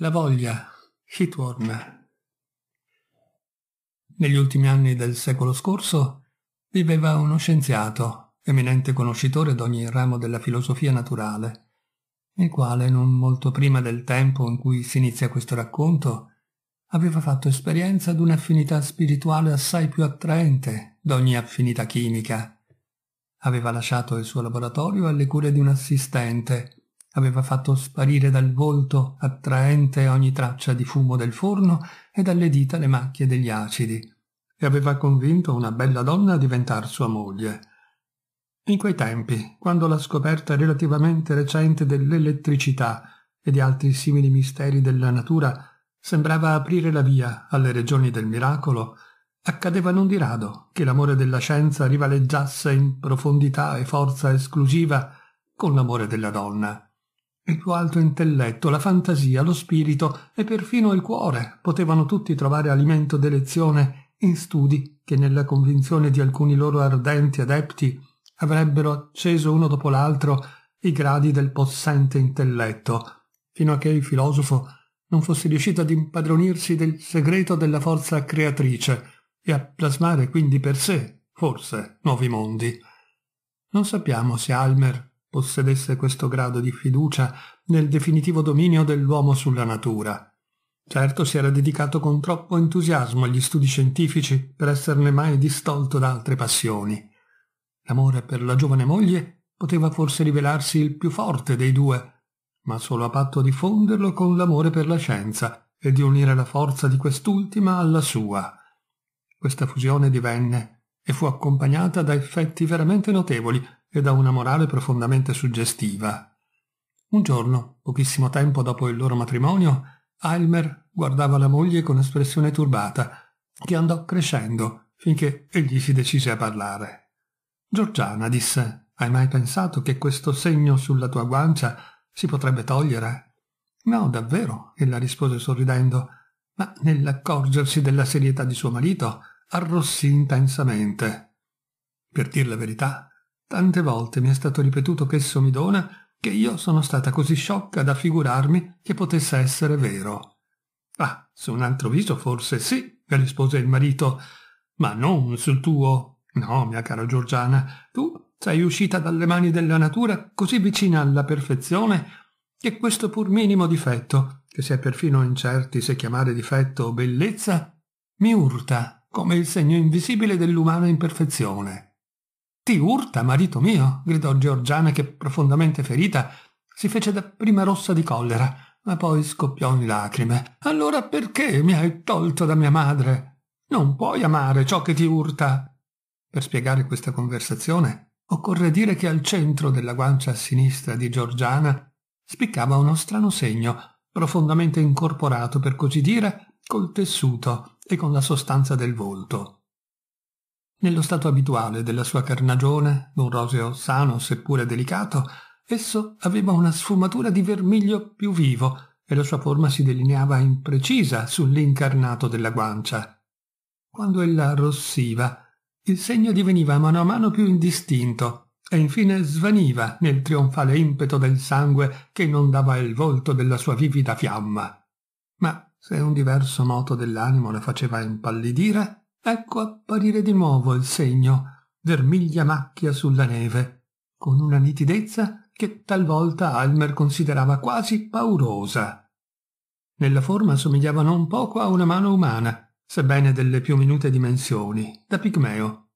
La voglia ci torna. Negli ultimi anni del secolo scorso viveva uno scienziato, eminente conoscitore d'ogni ramo della filosofia naturale, il quale non molto prima del tempo in cui si inizia questo racconto aveva fatto esperienza di un'affinità spirituale assai più attraente d'ogni affinità chimica. Aveva lasciato il suo laboratorio alle cure di un assistente, aveva fatto sparire dal volto attraente ogni traccia di fumo del forno e dalle dita le macchie degli acidi, e aveva convinto una bella donna a diventar sua moglie. In quei tempi, quando la scoperta relativamente recente dell'elettricità e di altri simili misteri della natura sembrava aprire la via alle regioni del miracolo, accadeva non di rado che l'amore della scienza rivaleggiasse in profondità e forza esclusiva con l'amore della donna. Il più alto intelletto, la fantasia, lo spirito e perfino il cuore potevano tutti trovare alimento d'elezione in studi che nella convinzione di alcuni loro ardenti adepti avrebbero acceso uno dopo l'altro i gradi del possente intelletto, fino a che il filosofo non fosse riuscito ad impadronirsi del segreto della forza creatrice e a plasmare quindi per sé, forse, nuovi mondi. Non sappiamo se Almer possedesse questo grado di fiducia nel definitivo dominio dell'uomo sulla natura. Certo si era dedicato con troppo entusiasmo agli studi scientifici per esserne mai distolto da altre passioni. L'amore per la giovane moglie poteva forse rivelarsi il più forte dei due, ma solo a patto di fonderlo con l'amore per la scienza e di unire la forza di quest'ultima alla sua. Questa fusione divenne e fu accompagnata da effetti veramente notevoli ed ha una morale profondamente suggestiva. Un giorno, pochissimo tempo dopo il loro matrimonio, Aylmer guardava la moglie con espressione turbata, che andò crescendo finché egli si decise a parlare. Giorgiana disse, hai mai pensato che questo segno sulla tua guancia si potrebbe togliere? No, davvero, ella rispose sorridendo, ma nell'accorgersi della serietà di suo marito arrossì intensamente. Per dir la verità, Tante volte mi è stato ripetuto che esso mi dona che io sono stata così sciocca da figurarmi che potesse essere vero. Ah, su un altro viso forse sì, rispose il marito, ma non sul tuo. No, mia cara Giorgiana, tu sei uscita dalle mani della natura così vicina alla perfezione che questo pur minimo difetto, che si è perfino incerti se chiamare difetto o bellezza, mi urta come il segno invisibile dell'umana imperfezione. Ti urta, marito mio, gridò Giorgiana che, profondamente ferita, si fece dapprima rossa di collera, ma poi scoppiò in lacrime. Allora perché mi hai tolto da mia madre? Non puoi amare ciò che ti urta. Per spiegare questa conversazione, occorre dire che al centro della guancia a sinistra di Giorgiana spiccava uno strano segno, profondamente incorporato per così dire col tessuto e con la sostanza del volto. Nello stato abituale della sua carnagione, d'un roseo sano seppure delicato, esso aveva una sfumatura di vermiglio più vivo e la sua forma si delineava imprecisa sull'incarnato della guancia. Quando ella arrossiva, il segno diveniva a mano a mano più indistinto e infine svaniva nel trionfale impeto del sangue che inondava il volto della sua vivida fiamma. Ma se un diverso moto dell'animo la faceva impallidire, ecco apparire di nuovo il segno, vermiglia macchia sulla neve, con una nitidezza che talvolta Almer considerava quasi paurosa. Nella forma somigliava non poco a una mano umana, sebbene delle più minute dimensioni, da pigmeo.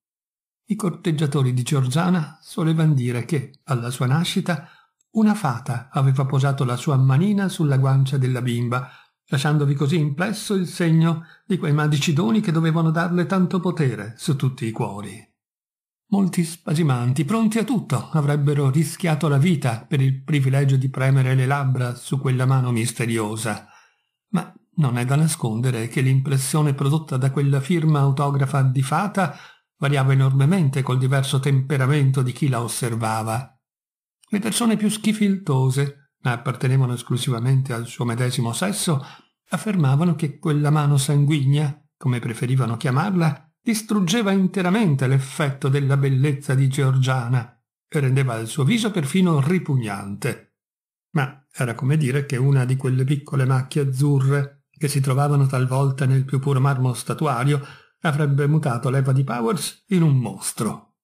I corteggiatori di Giorgiana solevano dire che, alla sua nascita, una fata aveva posato la sua manina sulla guancia della bimba lasciandovi così implesso il segno di quei magici doni che dovevano darle tanto potere su tutti i cuori. Molti spasimanti, pronti a tutto, avrebbero rischiato la vita per il privilegio di premere le labbra su quella mano misteriosa. Ma non è da nascondere che l'impressione prodotta da quella firma autografa di fata variava enormemente col diverso temperamento di chi la osservava. Le persone più schifiltose ma appartenevano esclusivamente al suo medesimo sesso, affermavano che quella mano sanguigna, come preferivano chiamarla, distruggeva interamente l'effetto della bellezza di Georgiana e rendeva il suo viso perfino ripugnante. Ma era come dire che una di quelle piccole macchie azzurre che si trovavano talvolta nel più puro marmo statuario avrebbe mutato l'Eva di Powers in un mostro.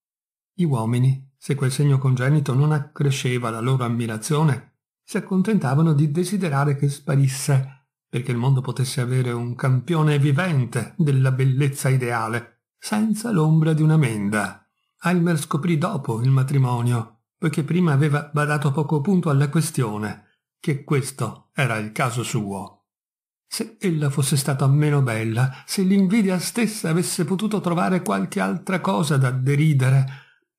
Gli uomini, se quel segno congenito non accresceva la loro ammirazione, si accontentavano di desiderare che sparisse, perché il mondo potesse avere un campione vivente della bellezza ideale, senza l'ombra di una menda. Almer scoprì dopo il matrimonio, poiché prima aveva badato poco punto alla questione, che questo era il caso suo. Se ella fosse stata meno bella, se l'invidia stessa avesse potuto trovare qualche altra cosa da deridere,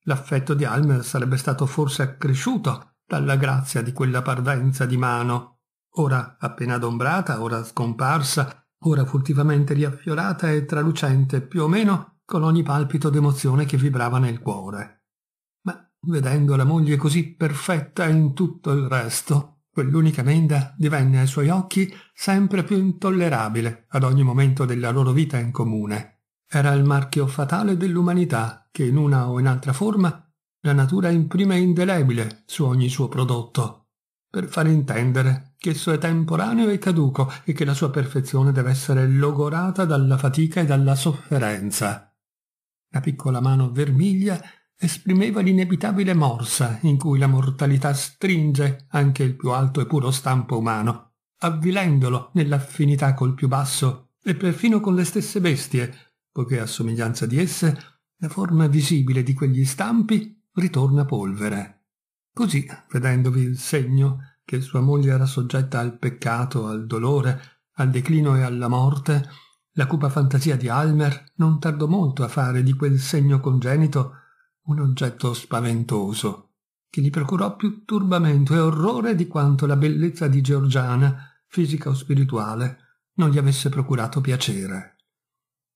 l'affetto di Almer sarebbe stato forse accresciuto dalla grazia di quella parvenza di mano, ora appena adombrata, ora scomparsa, ora furtivamente riaffiorata e tralucente più o meno con ogni palpito d'emozione che vibrava nel cuore. Ma vedendo la moglie così perfetta in tutto il resto, quell'unica menda divenne ai suoi occhi sempre più intollerabile ad ogni momento della loro vita in comune. Era il marchio fatale dell'umanità che in una o in altra forma la natura imprime indelebile su ogni suo prodotto, per far intendere che esso è temporaneo e caduco e che la sua perfezione deve essere logorata dalla fatica e dalla sofferenza. La piccola mano vermiglia esprimeva l'inevitabile morsa in cui la mortalità stringe anche il più alto e puro stampo umano, avvilendolo nell'affinità col più basso e perfino con le stesse bestie, poiché a somiglianza di esse la forma visibile di quegli stampi ritorna polvere. Così, vedendovi il segno che sua moglie era soggetta al peccato, al dolore, al declino e alla morte, la cupa fantasia di Almer non tardò molto a fare di quel segno congenito un oggetto spaventoso, che gli procurò più turbamento e orrore di quanto la bellezza di Georgiana, fisica o spirituale, non gli avesse procurato piacere.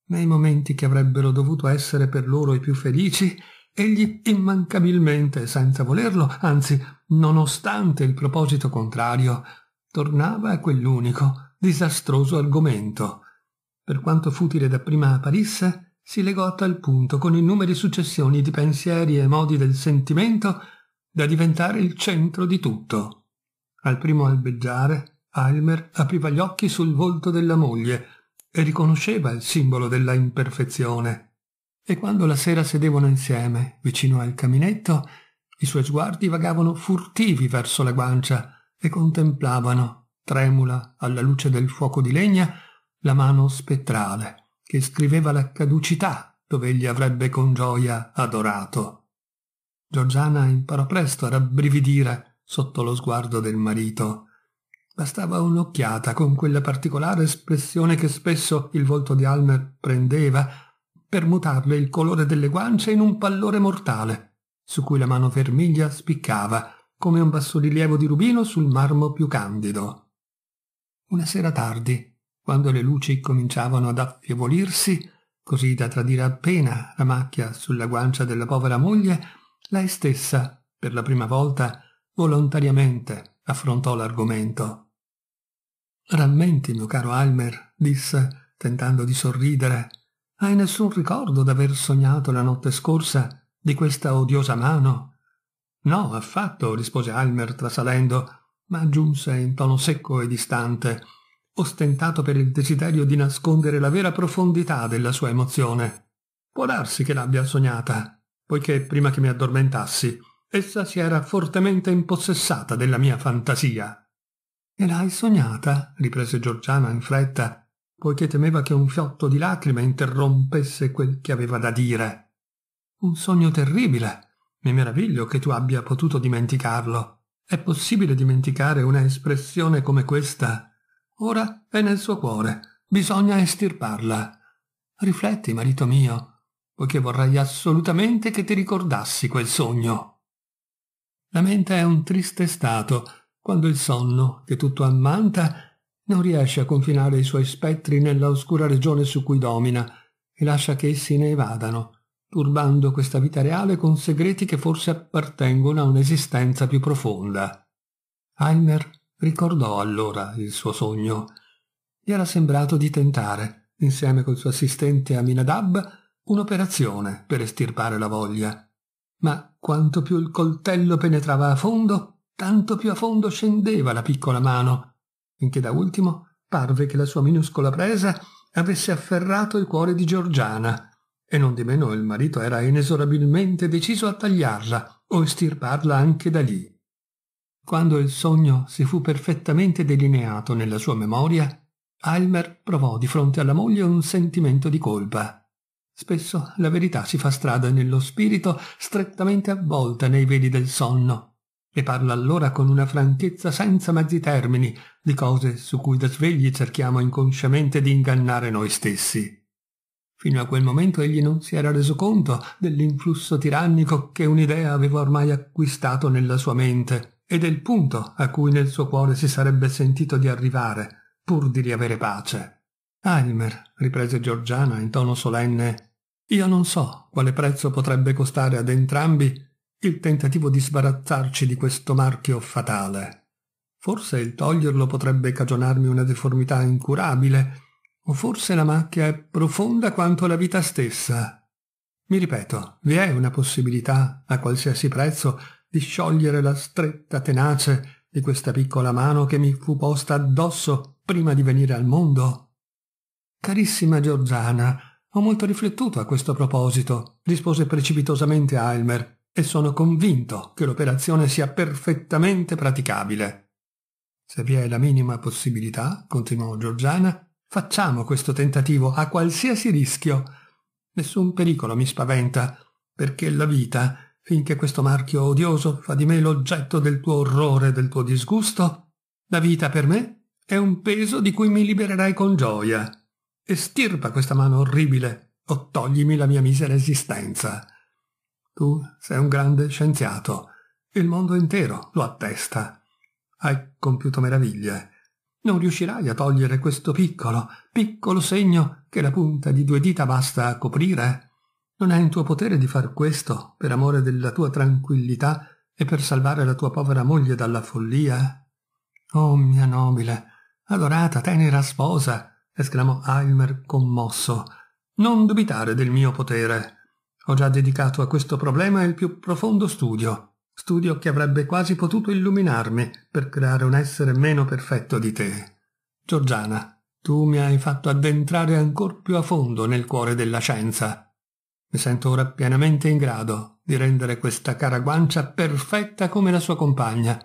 Nei momenti che avrebbero dovuto essere per loro i più felici, egli immancabilmente, senza volerlo, anzi, nonostante il proposito contrario, tornava a quell'unico, disastroso argomento. Per quanto futile dapprima apparisse, si legò a tal punto con innumere successioni di pensieri e modi del sentimento da diventare il centro di tutto. Al primo albeggiare, Almer apriva gli occhi sul volto della moglie e riconosceva il simbolo della imperfezione e quando la sera sedevano insieme, vicino al caminetto, i suoi sguardi vagavano furtivi verso la guancia e contemplavano, tremula alla luce del fuoco di legna, la mano spettrale che scriveva la caducità dove egli avrebbe con gioia adorato. Giorgiana imparò presto a rabbrividire sotto lo sguardo del marito. Bastava un'occhiata con quella particolare espressione che spesso il volto di Almer prendeva per mutarle il colore delle guance in un pallore mortale, su cui la mano vermiglia spiccava come un bassorilievo di rubino sul marmo più candido. Una sera tardi, quando le luci cominciavano ad affievolirsi, così da tradire appena la macchia sulla guancia della povera moglie, lei stessa, per la prima volta, volontariamente affrontò l'argomento. Rammenti, mio caro Almer, disse, tentando di sorridere, hai nessun ricordo d'aver sognato la notte scorsa di questa odiosa mano? No, affatto, rispose Almer trasalendo, ma aggiunse in tono secco e distante, ostentato per il desiderio di nascondere la vera profondità della sua emozione. Può darsi che l'abbia sognata, poiché prima che mi addormentassi, essa si era fortemente impossessata della mia fantasia. E l'hai sognata? riprese Giorgiana in fretta, poiché temeva che un fiotto di lacrime interrompesse quel che aveva da dire. Un sogno terribile. Mi meraviglio che tu abbia potuto dimenticarlo. È possibile dimenticare una espressione come questa? Ora è nel suo cuore. Bisogna estirparla. Rifletti, marito mio, poiché vorrei assolutamente che ti ricordassi quel sogno. La mente è un triste stato, quando il sonno, che tutto ammanta, non riesce a confinare i suoi spettri nella oscura regione su cui domina e lascia che essi ne evadano, turbando questa vita reale con segreti che forse appartengono a un'esistenza più profonda. Heimer ricordò allora il suo sogno. Gli era sembrato di tentare, insieme col suo assistente Aminadab, un'operazione per estirpare la voglia. Ma quanto più il coltello penetrava a fondo, tanto più a fondo scendeva la piccola mano finché da ultimo parve che la sua minuscola presa avesse afferrato il cuore di Giorgiana, e non di meno il marito era inesorabilmente deciso a tagliarla o estirparla anche da lì. Quando il sogno si fu perfettamente delineato nella sua memoria, Almer provò di fronte alla moglie un sentimento di colpa. Spesso la verità si fa strada nello spirito strettamente avvolta nei veli del sonno e parla allora con una franchezza senza mezzi termini di cose su cui da svegli cerchiamo inconsciamente di ingannare noi stessi. Fino a quel momento egli non si era reso conto dell'influsso tirannico che un'idea aveva ormai acquistato nella sua mente e del punto a cui nel suo cuore si sarebbe sentito di arrivare, pur di riavere pace. Almer, riprese Giorgiana in tono solenne, io non so quale prezzo potrebbe costare ad entrambi il tentativo di sbarazzarci di questo marchio fatale. Forse il toglierlo potrebbe cagionarmi una deformità incurabile, o forse la macchia è profonda quanto la vita stessa. Mi ripeto, vi è una possibilità, a qualsiasi prezzo, di sciogliere la stretta tenace di questa piccola mano che mi fu posta addosso prima di venire al mondo? Carissima Giorgiana, ho molto riflettuto a questo proposito, rispose precipitosamente Aylmer, e sono convinto che l'operazione sia perfettamente praticabile. Se vi è la minima possibilità, continuò Giorgiana, facciamo questo tentativo a qualsiasi rischio. Nessun pericolo mi spaventa, perché la vita, finché questo marchio odioso fa di me l'oggetto del tuo orrore e del tuo disgusto, la vita per me è un peso di cui mi libererai con gioia. Estirpa questa mano orribile o toglimi la mia misera esistenza. Tu sei un grande scienziato. Il mondo intero lo attesta. Hai compiuto meraviglie. Non riuscirai a togliere questo piccolo, piccolo segno che la punta di due dita basta a coprire? Non è in tuo potere di far questo per amore della tua tranquillità e per salvare la tua povera moglie dalla follia? Oh mia nobile, adorata, tenera sposa, esclamò Aylmer commosso, non dubitare del mio potere. Ho già dedicato a questo problema il più profondo studio, studio che avrebbe quasi potuto illuminarmi per creare un essere meno perfetto di te. Giorgiana, tu mi hai fatto addentrare ancor più a fondo nel cuore della scienza. Mi sento ora pienamente in grado di rendere questa cara guancia perfetta come la sua compagna.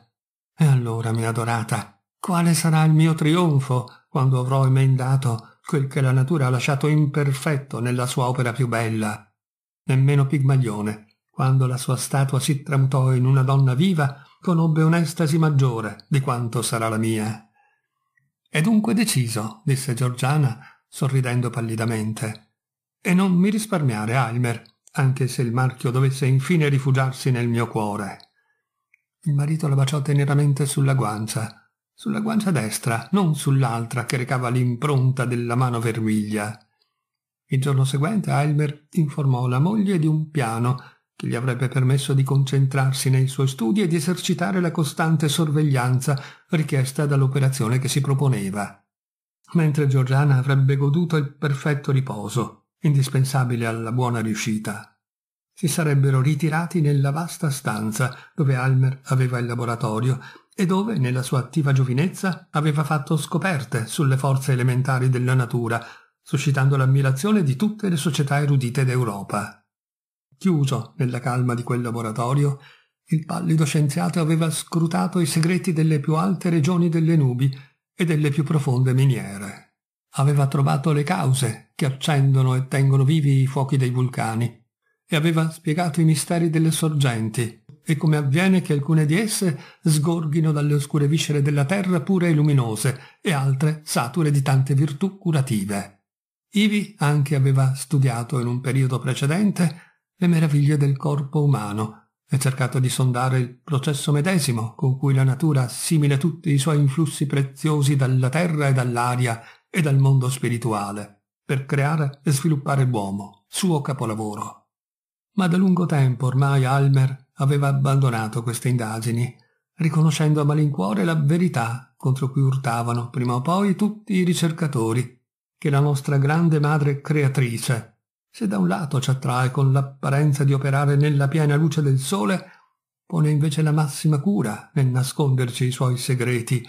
E allora, mia adorata, quale sarà il mio trionfo quando avrò emendato quel che la natura ha lasciato imperfetto nella sua opera più bella? nemmeno Pigmaglione, quando la sua statua si tramutò in una donna viva, conobbe un'estasi maggiore di quanto sarà la mia. È dunque deciso, disse Giorgiana, sorridendo pallidamente. E non mi risparmiare, Almer, anche se il marchio dovesse infine rifugiarsi nel mio cuore. Il marito la baciò teneramente sulla guancia, sulla guancia destra, non sull'altra che recava l'impronta della mano vermiglia. Il giorno seguente Aylmer informò la moglie di un piano che gli avrebbe permesso di concentrarsi nei suoi studi e di esercitare la costante sorveglianza richiesta dall'operazione che si proponeva. Mentre Giorgiana avrebbe goduto il perfetto riposo, indispensabile alla buona riuscita. Si sarebbero ritirati nella vasta stanza dove Almer aveva il laboratorio e dove, nella sua attiva giovinezza, aveva fatto scoperte sulle forze elementari della natura, suscitando l'ammirazione di tutte le società erudite d'Europa. Chiuso nella calma di quel laboratorio, il pallido scienziato aveva scrutato i segreti delle più alte regioni delle nubi e delle più profonde miniere. Aveva trovato le cause che accendono e tengono vivi i fuochi dei vulcani e aveva spiegato i misteri delle sorgenti e come avviene che alcune di esse sgorghino dalle oscure viscere della terra pure e luminose e altre sature di tante virtù curative. Ivi anche aveva studiato in un periodo precedente le meraviglie del corpo umano e cercato di sondare il processo medesimo con cui la natura assimila tutti i suoi influssi preziosi dalla terra e dall'aria e dal mondo spirituale per creare e sviluppare l'uomo, suo capolavoro. Ma da lungo tempo ormai Almer aveva abbandonato queste indagini, riconoscendo a malincuore la verità contro cui urtavano prima o poi tutti i ricercatori che la nostra grande madre creatrice, se da un lato ci attrae con l'apparenza di operare nella piena luce del sole, pone invece la massima cura nel nasconderci i suoi segreti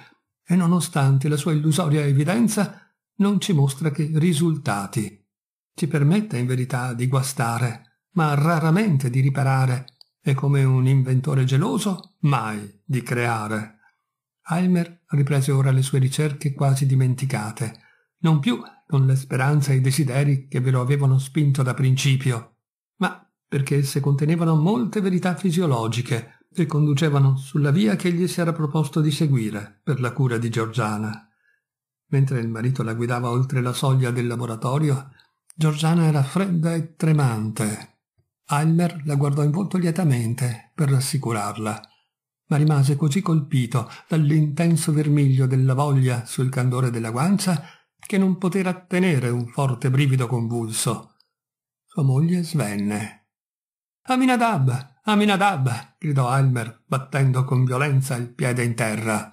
e nonostante la sua illusoria evidenza non ci mostra che risultati. Ci permette in verità di guastare, ma raramente di riparare e come un inventore geloso mai di creare. Heimer riprese ora le sue ricerche quasi dimenticate, non più con le speranze e i desideri che ve lo avevano spinto da principio, ma perché esse contenevano molte verità fisiologiche e conducevano sulla via che egli si era proposto di seguire per la cura di Giorgiana. Mentre il marito la guidava oltre la soglia del laboratorio, Giorgiana era fredda e tremante. Almer la guardò in volto lietamente per rassicurarla, ma rimase così colpito dall'intenso vermiglio della voglia sul candore della guancia che non poté rattenere un forte brivido convulso. Sua moglie svenne. Aminadab! Aminadab! gridò Almer, battendo con violenza il piede in terra.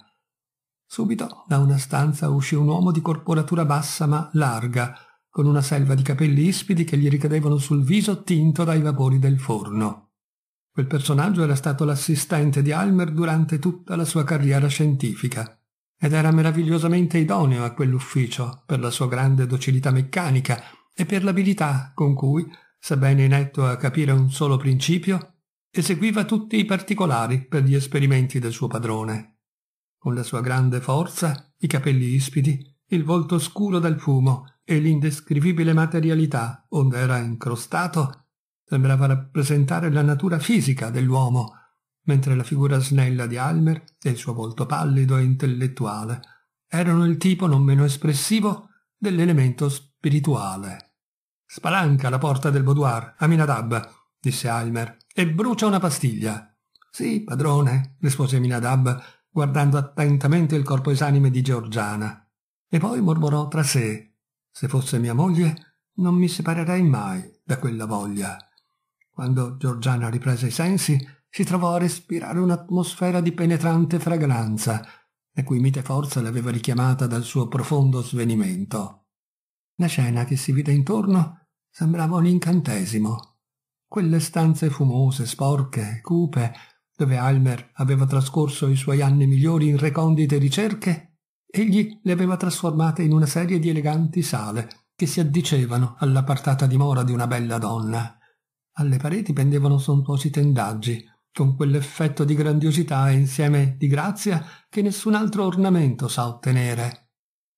Subito da una stanza uscì un uomo di corporatura bassa ma larga, con una selva di capelli ispidi che gli ricadevano sul viso tinto dai vapori del forno. Quel personaggio era stato l'assistente di Almer durante tutta la sua carriera scientifica ed era meravigliosamente idoneo a quell'ufficio per la sua grande docilità meccanica e per l'abilità con cui, sebbene inetto a capire un solo principio, eseguiva tutti i particolari per gli esperimenti del suo padrone. Con la sua grande forza, i capelli ispidi, il volto scuro dal fumo e l'indescrivibile materialità onde era incrostato, sembrava rappresentare la natura fisica dell'uomo, mentre la figura snella di Almer e il suo volto pallido e intellettuale erano il tipo non meno espressivo dell'elemento spirituale. Spalanca la porta del boudoir, Aminadab, disse Almer, e brucia una pastiglia. Sì, padrone, rispose Aminadab, guardando attentamente il corpo esanime di Georgiana. E poi mormorò tra sé, se fosse mia moglie non mi separerei mai da quella voglia. Quando Georgiana riprese i sensi, si trovò a respirare un'atmosfera di penetrante fragranza, la cui mite forza l'aveva richiamata dal suo profondo svenimento. La scena che si vide intorno sembrava un incantesimo. Quelle stanze fumose, sporche, cupe, dove Almer aveva trascorso i suoi anni migliori in recondite ricerche, egli le aveva trasformate in una serie di eleganti sale che si addicevano alla partata dimora di una bella donna. Alle pareti pendevano sontuosi tendaggi, con quell'effetto di grandiosità e insieme di grazia che nessun altro ornamento sa ottenere,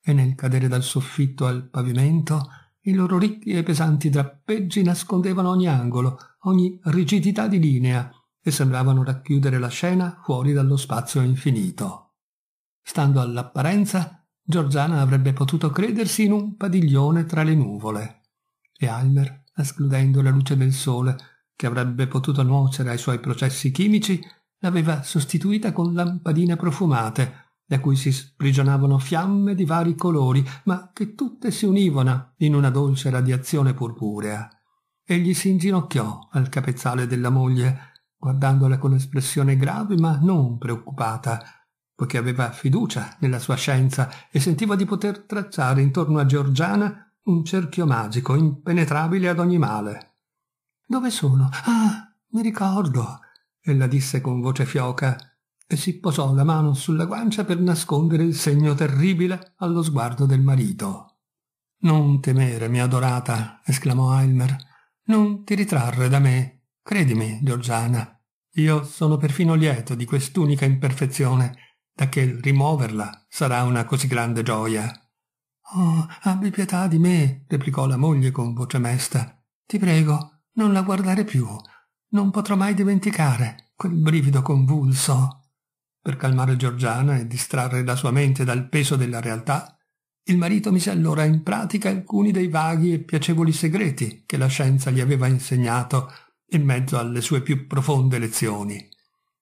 e nel cadere dal soffitto al pavimento i loro ricchi e pesanti drappeggi nascondevano ogni angolo, ogni rigidità di linea, e sembravano racchiudere la scena fuori dallo spazio infinito. Stando all'apparenza, Giorgiana avrebbe potuto credersi in un padiglione tra le nuvole, e Almer, escludendo la luce del sole, che avrebbe potuto nuocere ai suoi processi chimici, l'aveva sostituita con lampadine profumate, da cui si sprigionavano fiamme di vari colori, ma che tutte si univano in una dolce radiazione purpurea. Egli si inginocchiò al capezzale della moglie, guardandola con espressione grave ma non preoccupata, poiché aveva fiducia nella sua scienza e sentiva di poter tracciare intorno a Giorgiana un cerchio magico impenetrabile ad ogni male. Dove sono? Ah, mi ricordo, ella disse con voce fioca, e si posò la mano sulla guancia per nascondere il segno terribile allo sguardo del marito. Non temere, mia adorata, esclamò Aylmer. Non ti ritrarre da me. Credimi, Giorgiana. Io sono perfino lieto di quest'unica imperfezione, da che rimuoverla sarà una così grande gioia. Oh, abbi pietà di me, replicò la moglie con voce mesta. Ti prego, non la guardare più, non potrò mai dimenticare quel brivido convulso. Per calmare Giorgiana e distrarre la sua mente dal peso della realtà, il marito mise allora in pratica alcuni dei vaghi e piacevoli segreti che la scienza gli aveva insegnato in mezzo alle sue più profonde lezioni.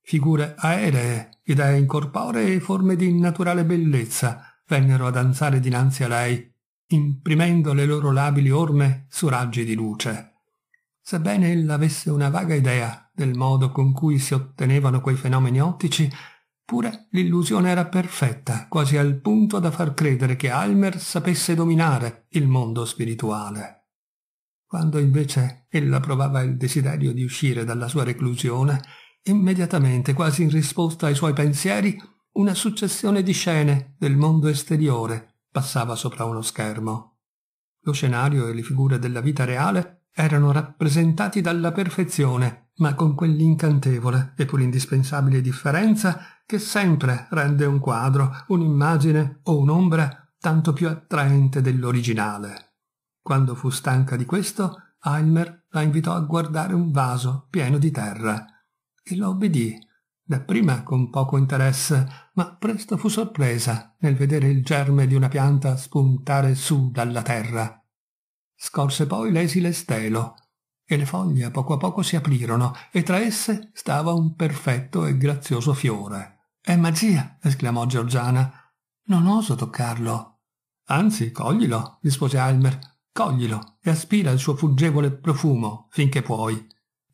Figure aeree, idee incorporee e forme di innaturale bellezza vennero a danzare dinanzi a lei, imprimendo le loro labili orme su raggi di luce. Sebbene ella avesse una vaga idea del modo con cui si ottenevano quei fenomeni ottici, pure l'illusione era perfetta, quasi al punto da far credere che Almer sapesse dominare il mondo spirituale. Quando invece ella provava il desiderio di uscire dalla sua reclusione, immediatamente, quasi in risposta ai suoi pensieri, una successione di scene del mondo esteriore passava sopra uno schermo. Lo scenario e le figure della vita reale erano rappresentati dalla perfezione, ma con quell'incantevole e pur indispensabile differenza che sempre rende un quadro, un'immagine o un'ombra tanto più attraente dell'originale. Quando fu stanca di questo, Aylmer la invitò a guardare un vaso pieno di terra e la obbedì, dapprima con poco interesse, ma presto fu sorpresa nel vedere il germe di una pianta spuntare su dalla terra Scorse poi l'esile stelo, e le foglie a poco a poco si aprirono, e tra esse stava un perfetto e grazioso fiore. «È magia!» esclamò Georgiana. «Non oso toccarlo!» «Anzi, coglilo!» rispose Almer. «Coglilo e aspira il suo fuggevole profumo, finché puoi.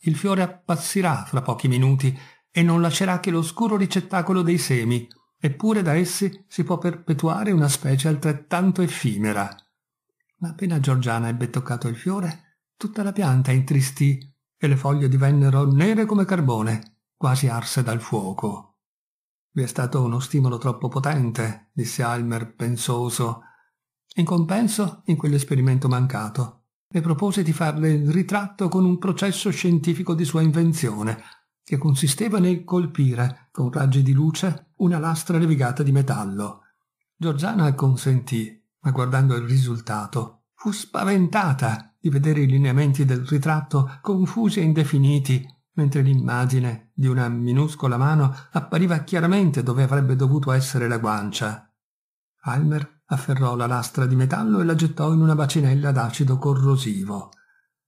Il fiore appassirà fra pochi minuti e non lascerà che l'oscuro ricettacolo dei semi, eppure da essi si può perpetuare una specie altrettanto effimera ma appena Giorgiana ebbe toccato il fiore, tutta la pianta intristì e le foglie divennero nere come carbone, quasi arse dal fuoco. Vi è stato uno stimolo troppo potente, disse Almer pensoso. In compenso, in quell'esperimento mancato, le propose di farle il ritratto con un processo scientifico di sua invenzione, che consisteva nel colpire, con raggi di luce, una lastra levigata di metallo. Giorgiana acconsentì ma guardando il risultato fu spaventata di vedere i lineamenti del ritratto confusi e indefiniti, mentre l'immagine di una minuscola mano appariva chiaramente dove avrebbe dovuto essere la guancia. Almer afferrò la lastra di metallo e la gettò in una bacinella d'acido corrosivo.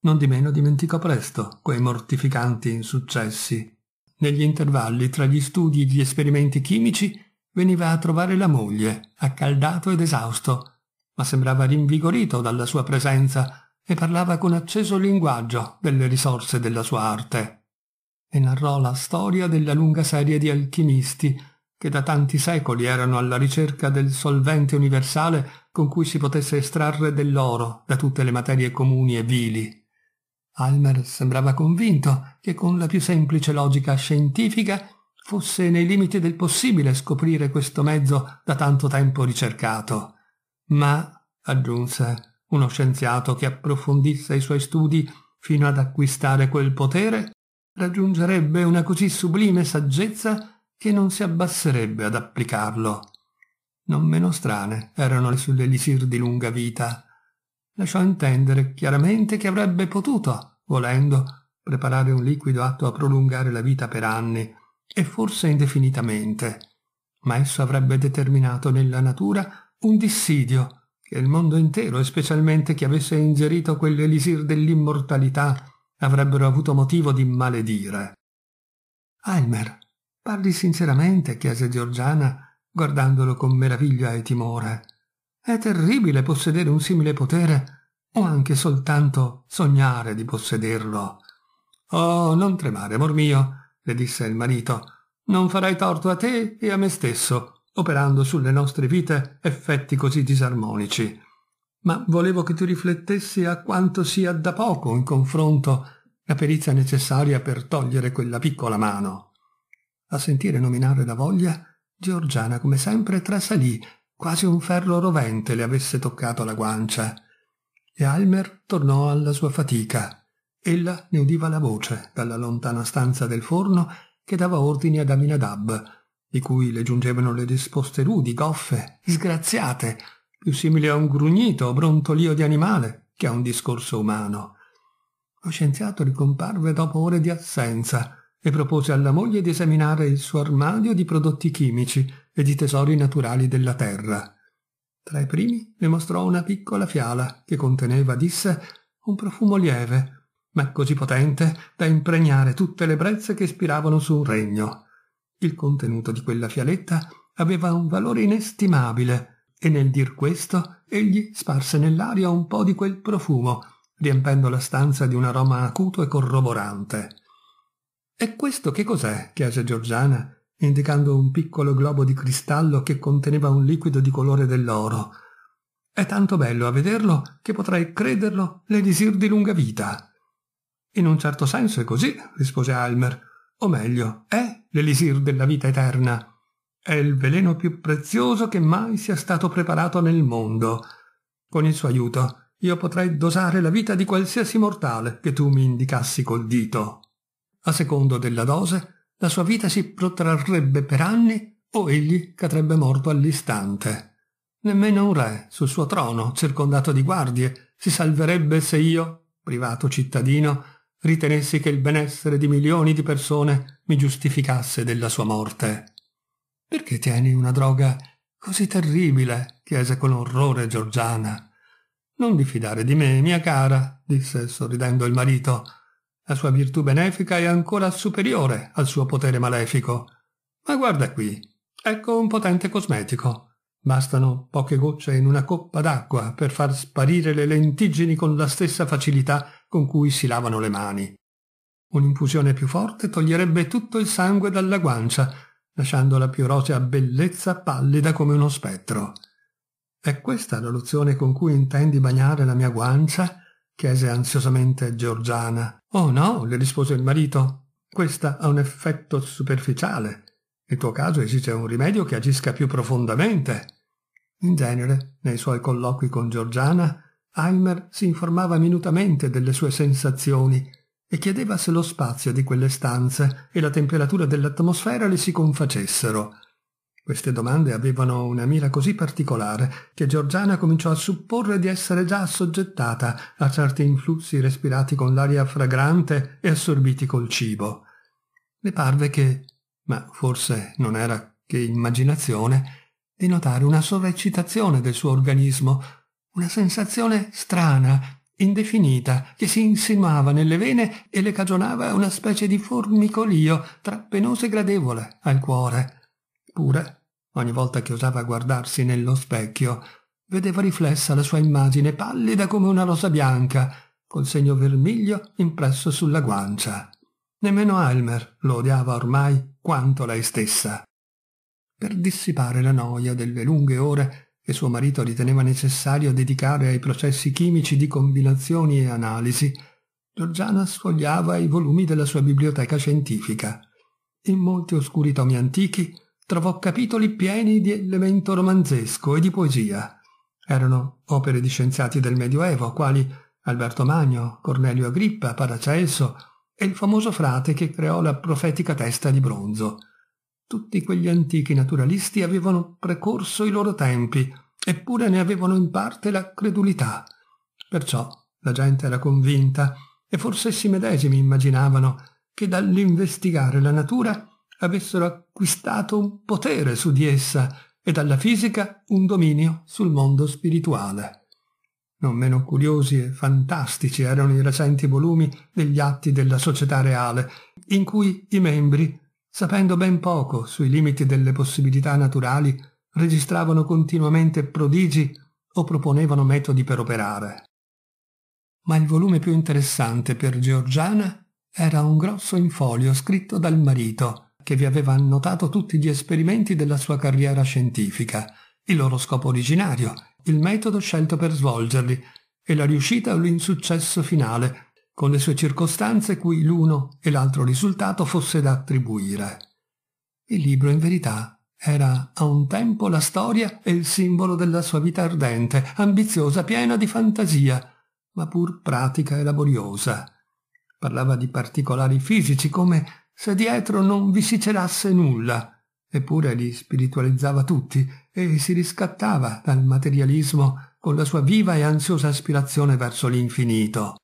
Non di meno dimenticò presto quei mortificanti insuccessi. Negli intervalli tra gli studi e gli esperimenti chimici veniva a trovare la moglie, accaldato ed esausto, ma sembrava rinvigorito dalla sua presenza e parlava con acceso linguaggio delle risorse della sua arte. E narrò la storia della lunga serie di alchimisti che da tanti secoli erano alla ricerca del solvente universale con cui si potesse estrarre dell'oro da tutte le materie comuni e vili. Almer sembrava convinto che con la più semplice logica scientifica fosse nei limiti del possibile scoprire questo mezzo da tanto tempo ricercato ma, aggiunse, uno scienziato che approfondisse i suoi studi fino ad acquistare quel potere raggiungerebbe una così sublime saggezza che non si abbasserebbe ad applicarlo. Non meno strane erano le sue sull'elisir di lunga vita. Lasciò intendere chiaramente che avrebbe potuto, volendo, preparare un liquido atto a prolungare la vita per anni, e forse indefinitamente, ma esso avrebbe determinato nella natura un dissidio che il mondo intero e specialmente chi avesse ingerito quell'elisir dell'immortalità avrebbero avuto motivo di maledire. Almer, parli sinceramente, chiese Georgiana, guardandolo con meraviglia e timore. È terribile possedere un simile potere o anche soltanto sognare di possederlo. Oh, non tremare, amor mio, le disse il marito, non farai torto a te e a me stesso operando sulle nostre vite effetti così disarmonici. Ma volevo che tu riflettessi a quanto sia da poco in confronto la perizia necessaria per togliere quella piccola mano. A sentire nominare la voglia, Georgiana come sempre trasalì, quasi un ferro rovente le avesse toccato la guancia. E Almer tornò alla sua fatica. Ella ne udiva la voce dalla lontana stanza del forno che dava ordini ad Aminadab, di cui le giungevano le risposte rudi, goffe, sgraziate, più simili a un grugnito o brontolio di animale che a un discorso umano. Lo scienziato ricomparve dopo ore di assenza e propose alla moglie di esaminare il suo armadio di prodotti chimici e di tesori naturali della terra. Tra i primi le mostrò una piccola fiala che conteneva, disse, un profumo lieve, ma così potente da impregnare tutte le brezze che spiravano sul regno. Il contenuto di quella fialetta aveva un valore inestimabile e nel dir questo egli sparse nell'aria un po' di quel profumo, riempendo la stanza di un aroma acuto e corroborante. «E questo che cos'è?» chiese Giorgiana, indicando un piccolo globo di cristallo che conteneva un liquido di colore dell'oro. «È tanto bello a vederlo che potrei crederlo le di lunga vita». «In un certo senso è così», rispose Almer o meglio, è l'elisir della vita eterna. È il veleno più prezioso che mai sia stato preparato nel mondo. Con il suo aiuto io potrei dosare la vita di qualsiasi mortale che tu mi indicassi col dito. A secondo della dose, la sua vita si protrarrebbe per anni o egli cadrebbe morto all'istante. Nemmeno un re, sul suo trono, circondato di guardie, si salverebbe se io, privato cittadino, ritenessi che il benessere di milioni di persone mi giustificasse della sua morte. Perché tieni una droga così terribile? chiese con orrore Giorgiana. Non diffidare di me, mia cara, disse sorridendo il marito. La sua virtù benefica è ancora superiore al suo potere malefico. Ma guarda qui, ecco un potente cosmetico. Bastano poche gocce in una coppa d'acqua per far sparire le lentiggini con la stessa facilità con cui si lavano le mani. Un'infusione più forte toglierebbe tutto il sangue dalla guancia, lasciando la più rosea bellezza pallida come uno spettro. È questa la lozione con cui intendi bagnare la mia guancia? chiese ansiosamente Giorgiana. Oh no, le rispose il marito. Questa ha un effetto superficiale. Nel tuo caso esige un rimedio che agisca più profondamente. In genere, nei suoi colloqui con Giorgiana, Almer si informava minutamente delle sue sensazioni e chiedeva se lo spazio di quelle stanze e la temperatura dell'atmosfera le si confacessero. Queste domande avevano una mira così particolare che Giorgiana cominciò a supporre di essere già assoggettata a certi influssi respirati con l'aria fragrante e assorbiti col cibo. Le parve che, ma forse non era che immaginazione, di notare una sovraeccitazione del suo organismo una sensazione strana, indefinita, che si insinuava nelle vene e le cagionava una specie di formicolio tra penoso e gradevole al cuore. Pure, ogni volta che osava guardarsi nello specchio, vedeva riflessa la sua immagine pallida come una rosa bianca, col segno vermiglio impresso sulla guancia. Nemmeno Almer lo odiava ormai quanto lei stessa. Per dissipare la noia delle lunghe ore che suo marito riteneva necessario dedicare ai processi chimici di combinazioni e analisi, Giorgiana sfogliava i volumi della sua biblioteca scientifica. In molti oscuri tomi antichi trovò capitoli pieni di elemento romanzesco e di poesia. Erano opere di scienziati del Medioevo, quali Alberto Magno, Cornelio Agrippa, Paracelso e il famoso frate che creò la profetica testa di bronzo. Tutti quegli antichi naturalisti avevano precorso i loro tempi, eppure ne avevano in parte la credulità. Perciò la gente era convinta, e forse essi medesimi immaginavano, che dall'investigare la natura avessero acquistato un potere su di essa e dalla fisica un dominio sul mondo spirituale. Non meno curiosi e fantastici erano i recenti volumi degli atti della società reale, in cui i membri sapendo ben poco sui limiti delle possibilità naturali, registravano continuamente prodigi o proponevano metodi per operare. Ma il volume più interessante per Georgiana era un grosso infolio scritto dal marito, che vi aveva annotato tutti gli esperimenti della sua carriera scientifica, il loro scopo originario, il metodo scelto per svolgerli e la riuscita o l'insuccesso finale con le sue circostanze cui l'uno e l'altro risultato fosse da attribuire. Il libro in verità era a un tempo la storia e il simbolo della sua vita ardente, ambiziosa, piena di fantasia, ma pur pratica e laboriosa. Parlava di particolari fisici come se dietro non vi si celasse nulla, eppure li spiritualizzava tutti e si riscattava dal materialismo con la sua viva e ansiosa aspirazione verso l'infinito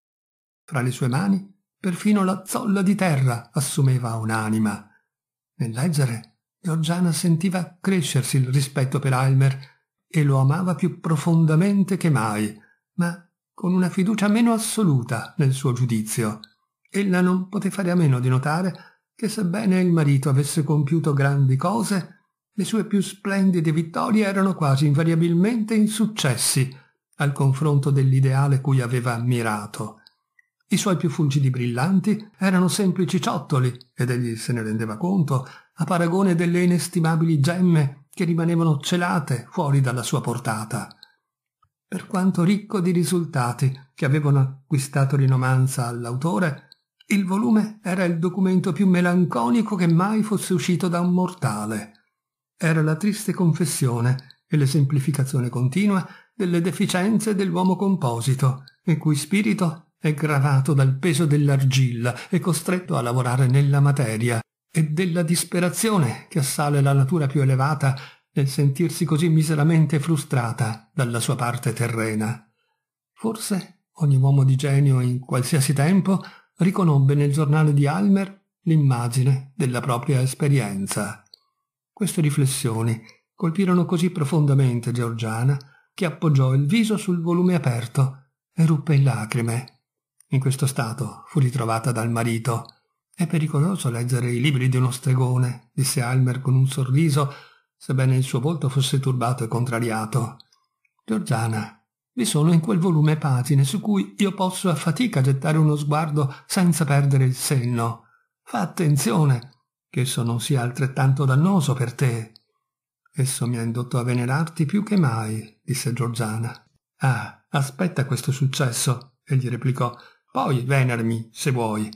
fra le sue mani perfino la zolla di terra assumeva un'anima. Nel leggere, Giorgiana sentiva crescersi il rispetto per Almer e lo amava più profondamente che mai, ma con una fiducia meno assoluta nel suo giudizio. Ella non poté fare a meno di notare che sebbene il marito avesse compiuto grandi cose, le sue più splendide vittorie erano quasi invariabilmente insuccessi al confronto dell'ideale cui aveva ammirato. I suoi più fulgidi brillanti erano semplici ciottoli, ed egli se ne rendeva conto, a paragone delle inestimabili gemme che rimanevano celate fuori dalla sua portata. Per quanto ricco di risultati che avevano acquistato rinomanza all'autore, il volume era il documento più melanconico che mai fosse uscito da un mortale. Era la triste confessione e l'esemplificazione continua delle deficienze dell'uomo composito, il cui spirito è gravato dal peso dell'argilla, e costretto a lavorare nella materia, e della disperazione che assale la natura più elevata nel sentirsi così miseramente frustrata dalla sua parte terrena. Forse ogni uomo di genio in qualsiasi tempo riconobbe nel giornale di Almer l'immagine della propria esperienza. Queste riflessioni colpirono così profondamente Georgiana che appoggiò il viso sul volume aperto e ruppe in lacrime. In questo stato fu ritrovata dal marito. È pericoloso leggere i libri di uno stregone, disse Almer con un sorriso, sebbene il suo volto fosse turbato e contrariato. Giorgiana, vi sono in quel volume pagine su cui io posso a fatica gettare uno sguardo senza perdere il senno. Fa attenzione che esso non sia altrettanto dannoso per te. Esso mi ha indotto a venerarti più che mai, disse Giorgiana. Ah, aspetta questo successo, egli replicò, poi venermi, se vuoi.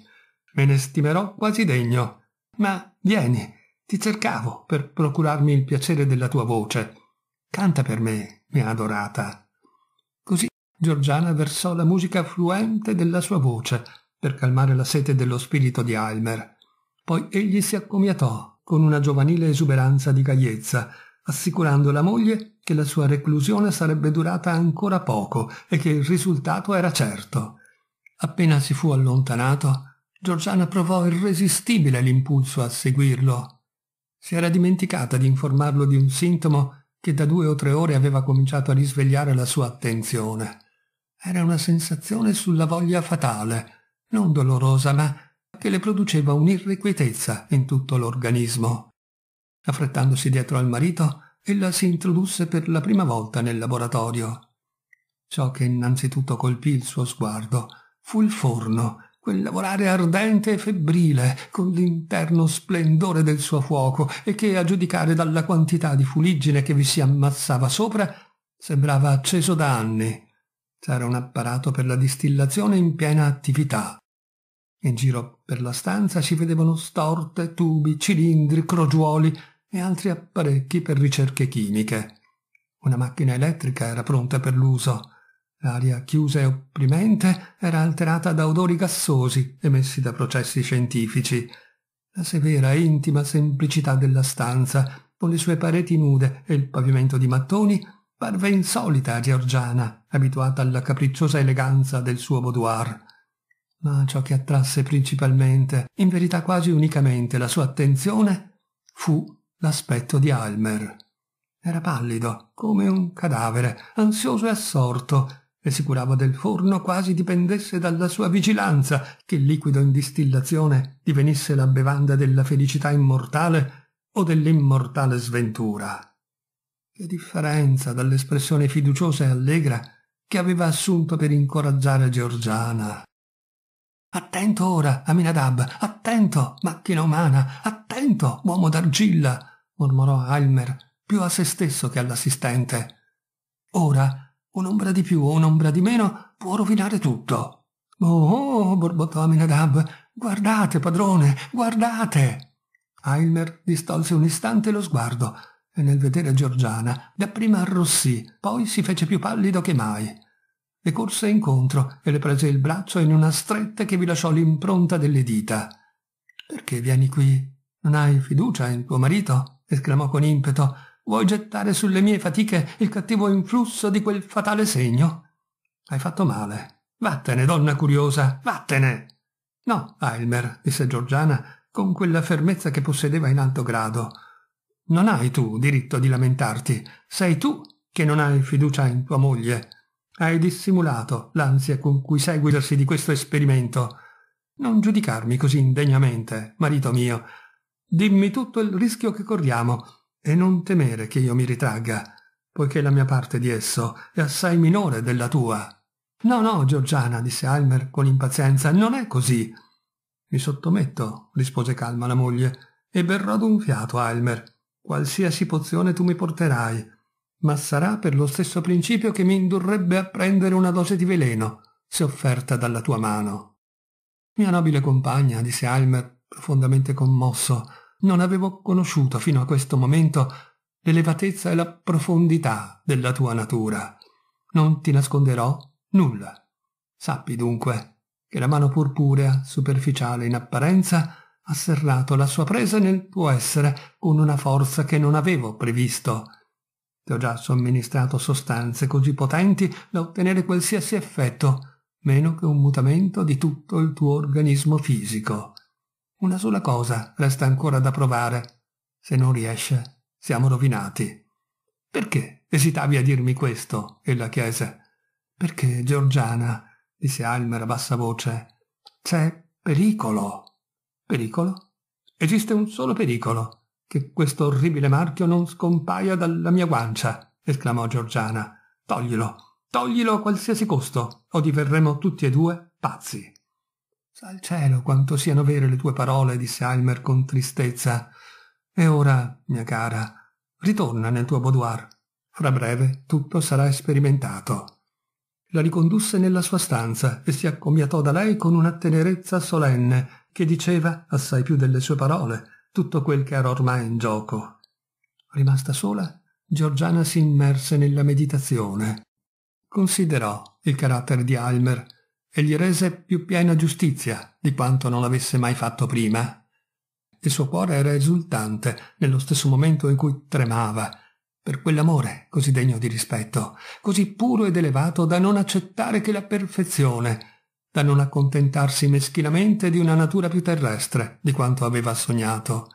Me ne stimerò quasi degno. Ma vieni, ti cercavo per procurarmi il piacere della tua voce. Canta per me, mia adorata. Così Giorgiana versò la musica fluente della sua voce per calmare la sete dello spirito di Almer. Poi egli si accomiatò con una giovanile esuberanza di gaiezza, assicurando alla moglie che la sua reclusione sarebbe durata ancora poco e che il risultato era certo. Appena si fu allontanato, Giorgiana provò irresistibile l'impulso a seguirlo. Si era dimenticata di informarlo di un sintomo che da due o tre ore aveva cominciato a risvegliare la sua attenzione. Era una sensazione sulla voglia fatale, non dolorosa, ma che le produceva un'irrequietezza in tutto l'organismo. Affrettandosi dietro al marito, ella si introdusse per la prima volta nel laboratorio. Ciò che innanzitutto colpì il suo sguardo fu il forno, quel lavorare ardente e febbrile, con l'interno splendore del suo fuoco, e che, a giudicare dalla quantità di fuliggine che vi si ammassava sopra, sembrava acceso da anni. C'era un apparato per la distillazione in piena attività. In giro per la stanza si vedevano storte, tubi, cilindri, crogiuoli e altri apparecchi per ricerche chimiche. Una macchina elettrica era pronta per l'uso. L'aria chiusa e opprimente era alterata da odori gassosi emessi da processi scientifici. La severa e intima semplicità della stanza, con le sue pareti nude e il pavimento di mattoni, parve insolita a Georgiana, abituata alla capricciosa eleganza del suo boudoir. Ma ciò che attrasse principalmente, in verità quasi unicamente, la sua attenzione fu l'aspetto di Almer. Era pallido, come un cadavere, ansioso e assorto, e si curava del forno quasi dipendesse dalla sua vigilanza che il liquido in distillazione divenisse la bevanda della felicità immortale o dell'immortale sventura. Che differenza dall'espressione fiduciosa e allegra che aveva assunto per incoraggiare Georgiana. Attento ora, Aminadab, attento, macchina umana, attento, uomo d'argilla, mormorò Almer, più a se stesso che all'assistente. Ora Un'ombra di più o un'ombra di meno può rovinare tutto. Oh, oh borbottò Aminadab, guardate, padrone, guardate! Aylmer distolse un istante lo sguardo e nel vedere Giorgiana dapprima arrossì, poi si fece più pallido che mai. Le corse incontro e le prese il braccio in una stretta che vi lasciò l'impronta delle dita. Perché vieni qui? Non hai fiducia in tuo marito? esclamò con impeto Vuoi gettare sulle mie fatiche il cattivo influsso di quel fatale segno? Hai fatto male. Vattene, donna curiosa, vattene! No, Aylmer, disse Giorgiana, con quella fermezza che possedeva in alto grado. Non hai tu diritto di lamentarti. Sei tu che non hai fiducia in tua moglie. Hai dissimulato l'ansia con cui seguirsi di questo esperimento. Non giudicarmi così indegnamente, marito mio. Dimmi tutto il rischio che corriamo e non temere che io mi ritragga, poiché la mia parte di esso è assai minore della tua. No, no, Giorgiana, disse Almer con impazienza, non è così. Mi sottometto, rispose calma la moglie, e berrò d'un fiato, Almer. Qualsiasi pozione tu mi porterai, ma sarà per lo stesso principio che mi indurrebbe a prendere una dose di veleno, se offerta dalla tua mano. Mia nobile compagna, disse Almer, profondamente commosso, non avevo conosciuto fino a questo momento l'elevatezza e la profondità della tua natura. Non ti nasconderò nulla. Sappi dunque che la mano purpurea, superficiale in apparenza, ha serrato la sua presa nel tuo essere con una forza che non avevo previsto. Ti ho già somministrato sostanze così potenti da ottenere qualsiasi effetto, meno che un mutamento di tutto il tuo organismo fisico. Una sola cosa resta ancora da provare. Se non riesce, siamo rovinati. Perché esitavi a dirmi questo? ella chiese. Perché, Giorgiana, disse Almer a bassa voce, c'è pericolo. Pericolo? Esiste un solo pericolo, che questo orribile marchio non scompaia dalla mia guancia, esclamò Giorgiana. Toglilo, toglilo a qualsiasi costo, o diverremo tutti e due pazzi. Sa il cielo quanto siano vere le tue parole, disse Almer con tristezza. E ora, mia cara, ritorna nel tuo boudoir. Fra breve tutto sarà sperimentato. La ricondusse nella sua stanza e si accomiatò da lei con una tenerezza solenne che diceva, assai più delle sue parole, tutto quel che era ormai in gioco. Rimasta sola, Georgiana si immerse nella meditazione. Considerò il carattere di Almer e gli rese più piena giustizia di quanto non l'avesse mai fatto prima. Il suo cuore era esultante nello stesso momento in cui tremava per quell'amore così degno di rispetto, così puro ed elevato da non accettare che la perfezione, da non accontentarsi meschinamente di una natura più terrestre di quanto aveva sognato.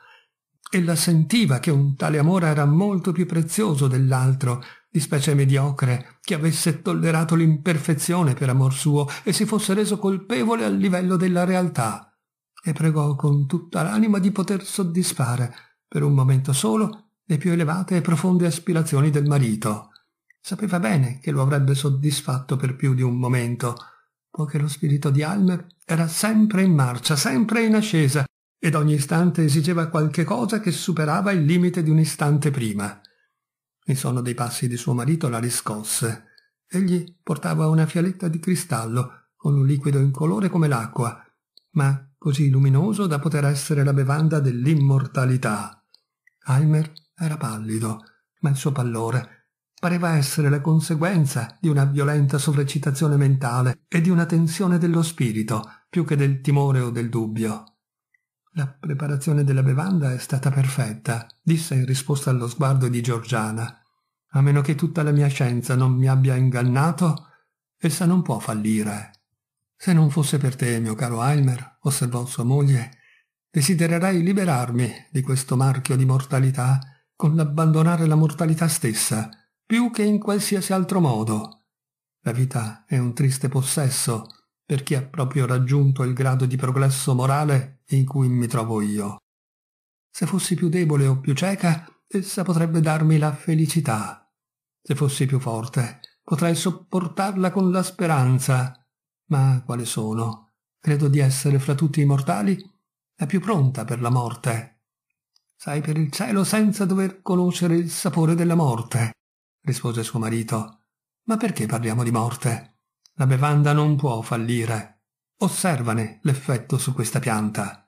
Ella sentiva che un tale amore era molto più prezioso dell'altro di specie mediocre, che avesse tollerato l'imperfezione per amor suo e si fosse reso colpevole al livello della realtà, e pregò con tutta l'anima di poter soddisfare, per un momento solo, le più elevate e profonde aspirazioni del marito. Sapeva bene che lo avrebbe soddisfatto per più di un momento, poiché lo spirito di Almer era sempre in marcia, sempre in ascesa, ed ogni istante esigeva qualche cosa che superava il limite di un istante prima. Il suono dei passi di suo marito la riscosse. Egli portava una fialetta di cristallo con un liquido incolore come l'acqua, ma così luminoso da poter essere la bevanda dell'immortalità. Almer era pallido, ma il suo pallore pareva essere la conseguenza di una violenta sovreccitazione mentale e di una tensione dello spirito, più che del timore o del dubbio. La preparazione della bevanda è stata perfetta, disse in risposta allo sguardo di Giorgiana a meno che tutta la mia scienza non mi abbia ingannato, essa non può fallire. Se non fosse per te, mio caro Heimer, osservò sua moglie, desidererei liberarmi di questo marchio di mortalità con l'abbandonare la mortalità stessa, più che in qualsiasi altro modo. La vita è un triste possesso per chi ha proprio raggiunto il grado di progresso morale in cui mi trovo io. Se fossi più debole o più cieca, Essa potrebbe darmi la felicità. Se fossi più forte, potrei sopportarla con la speranza. Ma quale sono? Credo di essere fra tutti i mortali la più pronta per la morte. Sai per il cielo senza dover conoscere il sapore della morte, rispose suo marito. Ma perché parliamo di morte? La bevanda non può fallire. Osservane l'effetto su questa pianta.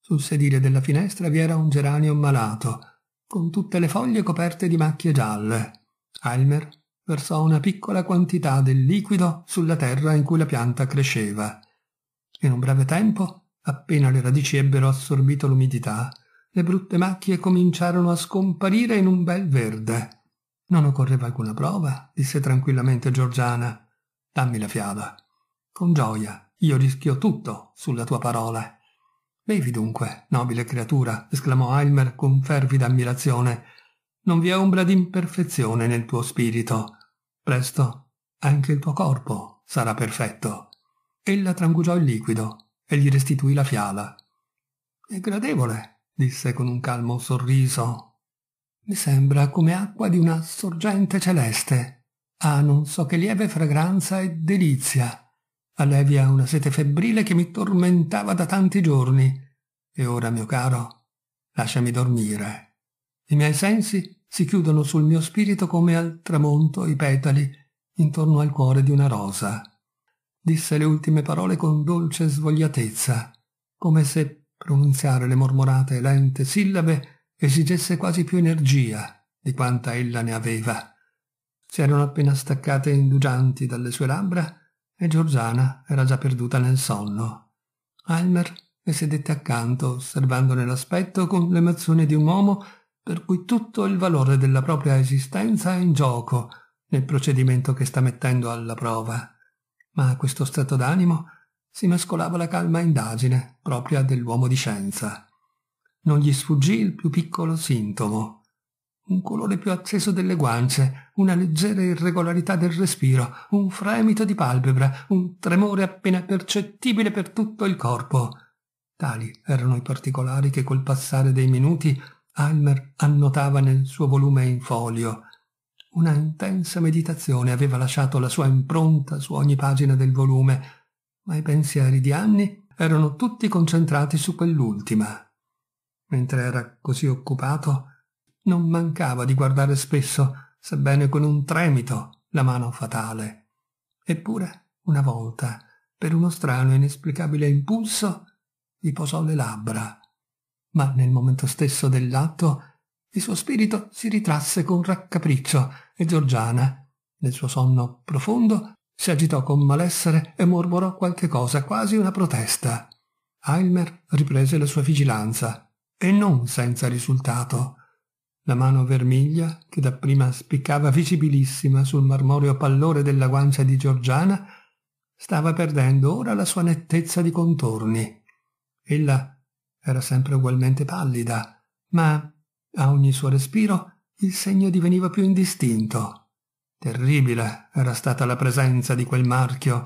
Sul sedile della finestra vi era un geranio malato, con tutte le foglie coperte di macchie gialle. Almer versò una piccola quantità del liquido sulla terra in cui la pianta cresceva. In un breve tempo, appena le radici ebbero assorbito l'umidità, le brutte macchie cominciarono a scomparire in un bel verde. Non occorreva alcuna prova, disse tranquillamente Giorgiana. Dammi la fiaba. Con gioia, io rischio tutto sulla tua parola. Bevi dunque, nobile creatura, esclamò Aylmer con fervida ammirazione. Non vi è ombra d'imperfezione nel tuo spirito. Presto anche il tuo corpo sarà perfetto. Ella trangugiò il liquido e gli restituì la fiala. È gradevole, disse con un calmo sorriso. Mi sembra come acqua di una sorgente celeste. Ha ah, non so che lieve fragranza e delizia allevia una sete febbrile che mi tormentava da tanti giorni. E ora, mio caro, lasciami dormire. I miei sensi si chiudono sul mio spirito come al tramonto i petali intorno al cuore di una rosa. Disse le ultime parole con dolce svogliatezza, come se pronunziare le mormorate e lente sillabe esigesse quasi più energia di quanta ella ne aveva. Si erano appena staccate indugianti dalle sue labbra e Giorgiana era già perduta nel sonno. Almer le sedette accanto, osservandone l'aspetto con l'emozione di un uomo per cui tutto il valore della propria esistenza è in gioco nel procedimento che sta mettendo alla prova. Ma a questo stato d'animo si mescolava la calma indagine propria dell'uomo di scienza. Non gli sfuggì il più piccolo sintomo un colore più acceso delle guance, una leggera irregolarità del respiro, un fremito di palpebra, un tremore appena percettibile per tutto il corpo. Tali erano i particolari che col passare dei minuti Almer annotava nel suo volume in folio. Una intensa meditazione aveva lasciato la sua impronta su ogni pagina del volume, ma i pensieri di Anni erano tutti concentrati su quell'ultima. Mentre era così occupato, non mancava di guardare spesso, sebbene con un tremito, la mano fatale. Eppure, una volta, per uno strano e inesplicabile impulso, gli posò le labbra. Ma nel momento stesso dell'atto, il suo spirito si ritrasse con raccapriccio e Giorgiana, nel suo sonno profondo, si agitò con malessere e mormorò qualche cosa, quasi una protesta. Aylmer riprese la sua vigilanza, e non senza risultato la mano vermiglia che dapprima spiccava visibilissima sul marmoreo pallore della guancia di Giorgiana stava perdendo ora la sua nettezza di contorni. Ella era sempre ugualmente pallida, ma a ogni suo respiro il segno diveniva più indistinto. Terribile era stata la presenza di quel marchio,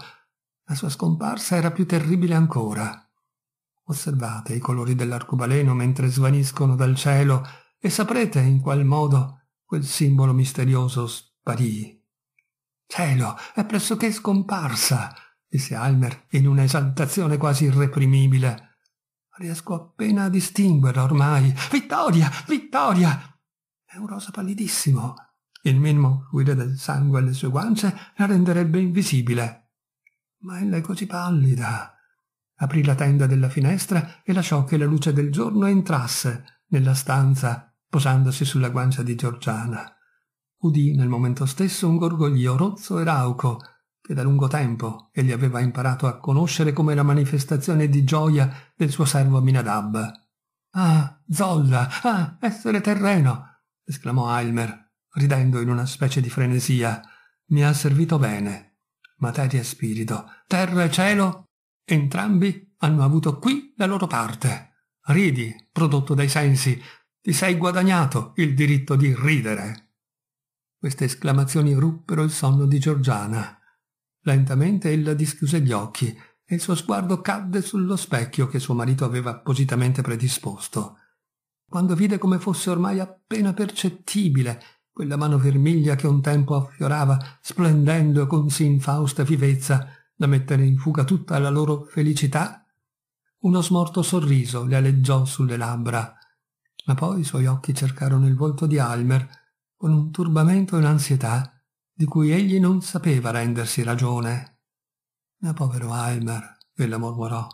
la sua scomparsa era più terribile ancora. Osservate i colori dell'arcobaleno mentre svaniscono dal cielo e saprete in qual modo quel simbolo misterioso sparì. Cielo, è pressoché scomparsa, disse Almer in una esaltazione quasi irreprimibile. Riesco appena a distinguerla ormai. Vittoria! Vittoria! È un rosa pallidissimo. Il minimo fluire del sangue alle sue guance la renderebbe invisibile. Ma ella è così pallida. Aprì la tenda della finestra e lasciò che la luce del giorno entrasse nella stanza posandosi sulla guancia di Giorgiana. Udì nel momento stesso un gorgoglio rozzo e rauco, che da lungo tempo egli aveva imparato a conoscere come la manifestazione di gioia del suo servo Minadab. «Ah, Zolla! Ah, essere terreno!» esclamò Almer, ridendo in una specie di frenesia. «Mi ha servito bene. Materia e spirito, terra e cielo, entrambi hanno avuto qui la loro parte. Ridi, prodotto dai sensi, ti sei guadagnato il diritto di ridere. Queste esclamazioni ruppero il sonno di Giorgiana. Lentamente ella dischiuse gli occhi e il suo sguardo cadde sullo specchio che suo marito aveva appositamente predisposto. Quando vide come fosse ormai appena percettibile quella mano vermiglia che un tempo affiorava, splendendo con sì infausta vivezza da mettere in fuga tutta la loro felicità, uno smorto sorriso le aleggiò sulle labbra ma poi i suoi occhi cercarono il volto di Almer con un turbamento e un'ansietà di cui egli non sapeva rendersi ragione. Ma povero Almer, ella mormorò.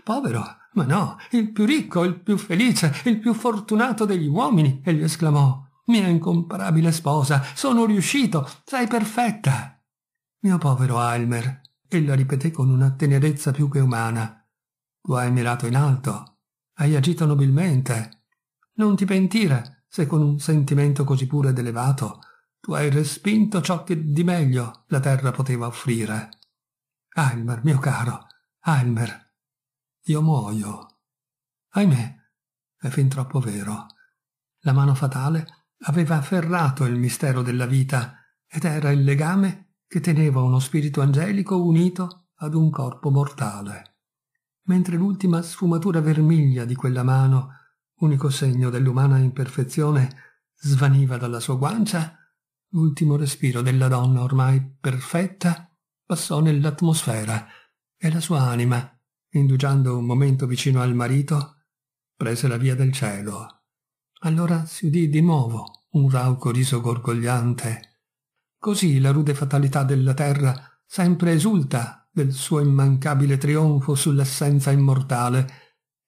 Povero? Ma no, il più ricco, il più felice, il più fortunato degli uomini, egli esclamò. Mia incomparabile sposa, sono riuscito, sei perfetta. Mio povero Almer, ella ripeté con una tenerezza più che umana. Tu hai mirato in alto, hai agito nobilmente, non ti pentire se con un sentimento così puro ed elevato tu hai respinto ciò che di meglio la terra poteva offrire. Almer, mio caro, Almer, io muoio. Ahimè, è fin troppo vero. La mano fatale aveva afferrato il mistero della vita ed era il legame che teneva uno spirito angelico unito ad un corpo mortale. Mentre l'ultima sfumatura vermiglia di quella mano unico segno dell'umana imperfezione, svaniva dalla sua guancia, l'ultimo respiro della donna ormai perfetta passò nell'atmosfera e la sua anima, indugiando un momento vicino al marito, prese la via del cielo. Allora si udì di nuovo un rauco riso gorgogliante. Così la rude fatalità della terra sempre esulta del suo immancabile trionfo sull'essenza immortale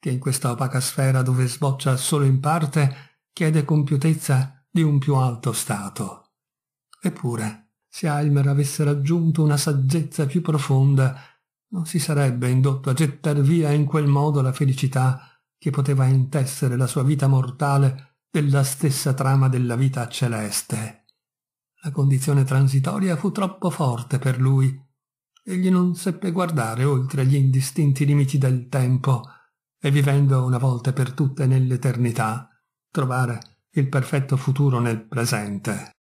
che in questa opaca sfera dove sboccia solo in parte chiede compiutezza di un più alto stato. Eppure, se Almer avesse raggiunto una saggezza più profonda, non si sarebbe indotto a gettar via in quel modo la felicità che poteva intessere la sua vita mortale della stessa trama della vita celeste. La condizione transitoria fu troppo forte per lui. Egli non seppe guardare oltre gli indistinti limiti del tempo e vivendo una volta per tutte nell'eternità, trovare il perfetto futuro nel presente.